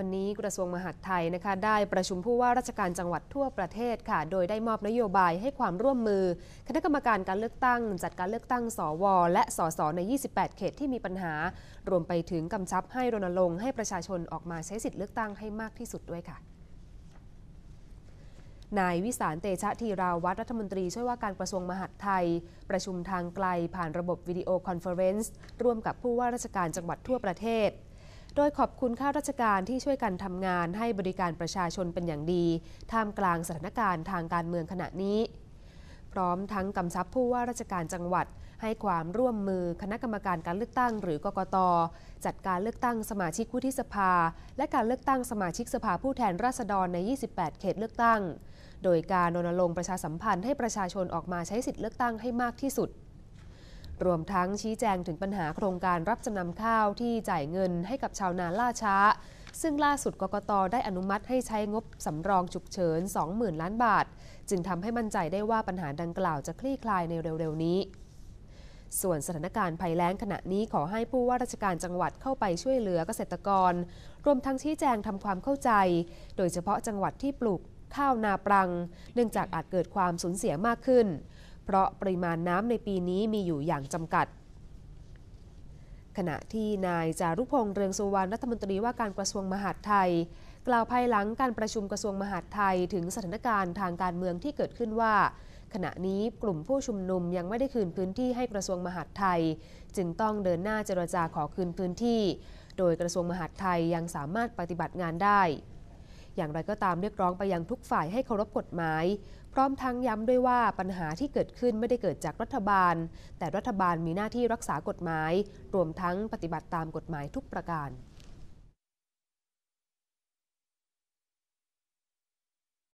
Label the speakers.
Speaker 1: วันนี้กระทรวงมหาดไทยนะคะได้ประชุมผู้ว่าราชการจังหวัดทั่วประเทศค่ะ โดยได้มอบนโยบายให้ความร่วมมือ คณะกรรมการการเลือกตั้งจัดการเลือกตั้ง สวและสอสอใน 28 เขตที่มีปัญหา รวมไปถึงกำชับให้รณรงค์ให้ประชาชนออกมาใช้สิทธิ์เลือกตั้งให้มากที่สุดด้วยค่ะ นายวิสารเตชะธีราวัตรรัฐมนตรีช่วยว่าการกระทรวงมหาดไทย ประชุมทางไกล ผ่านระบบวิดีโอคอนเฟอเรนซ์ร่วมกับผู้ว่าราชการจังหวัดทั่วประเทศโดยขอบคุณข้าราชการที่ช่วยกันทำงานให้บริการประชาชนเป็นอย่างดีท่ามกลางสถานการณ์ทางการเมืองขณะนี้ พร้อมทั้งกำชับผู้ว่าราชการจังหวัด ให้ความร่วมมือคณะกรรมการการเลือกตั้งหรือกกต จัดการเลือกตั้งสมาชิกผู้ที่สภา และการเลือกตั้งสมาชิกสภาผู้แทนราษฎรใน 28 เขตเลือกตั้ง โดยการรณรงค์ประชาสัมพันธ์ให้ประชาชนออกมาใช้สิทธิเลือกตั้งให้มากที่สุดรวมทั้งชี้แจงถึงปัญหาโครงการรับจำนำข้าวที่จ่ายเงินให้กับชาวนาล่าช้า ซึ่งล่าสุดกกตได้อนุมัติให้ใช้งบสำรองฉุกเฉิน 20,000 ล้านบาท จึงทำให้มั่นใจได้ว่าปัญหาดังกล่าวจะคลี่คลายในเร็วๆ นี้ ส่วนสถานการณ์ภัยแล้งขณะนี้ขอให้ผู้ว่าราชการจังหวัดเข้าไปช่วยเหลือเกษตรกร รวมทั้งชี้แจงทำความเข้าใจ โดยเฉพาะจังหวัดที่ปลูกข้าวนาปรัง เนื่องจากอาจเกิดความสูญเสียมากขึ้นเพราะปริมาณน้ำในปีนี้มีอยู่อย่างจำกัด ขณะที่นายจารุพงษ์เรืองสุวรรณรัฐมนตรีว่าการกระทรวงมหาดไทย กล่าวภายหลังการประชุมกระทรวงมหาดไทยถึงสถานการณ์ทางการเมืองที่เกิดขึ้นว่า ขณะนี้กลุ่มผู้ชุมนุมยังไม่ได้คืนพื้นที่ให้กระทรวงมหาดไทย จึงต้องเดินหน้าเจรจาขอคืนพื้นที่ โดยกระทรวงมหาดไทยยังสามารถปฏิบัติงานได้อย่างไรก็ตามเรียกร้องไปยังทุกฝ่ายให้เคารพกฎหมาย พร้อมทั้งย้ำด้วยว่าปัญหาที่เกิดขึ้นไม่ได้เกิดจากรัฐบาล แต่รัฐบาลมีหน้าที่รักษากฎหมาย รวมทั้งปฏิบัติตามกฎหมายทุกประการ